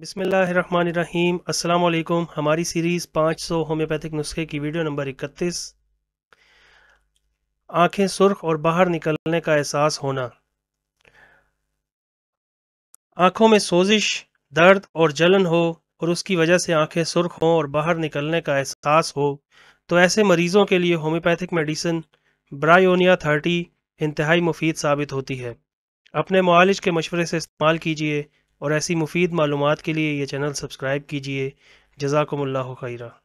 बिसमीम् अल्लाम हमारी series 500 homeopathic नुस्खे की वीडियो नंबर 31 आंखें सुर्ख और बाहर निकलने का एहसास होना आंखों में सोजिश दर्द और जलन हो और उसकी वजह से आंखें सुर्ख हों और बाहर निकलने का एहसास हो तो ऐसे मरीज़ों के लिए होम्योपैथिक मेडिसिन ब्रायोनिया थर्टी इंतहाई मुफीद साबित होती है अपने मालिज के मशवरे से इस्तेमाल कीजिए और ऐसी मुफीद मालूम के लिए ये चैनल सब्सक्राइब कीजिए जजाकमल्ला खैरा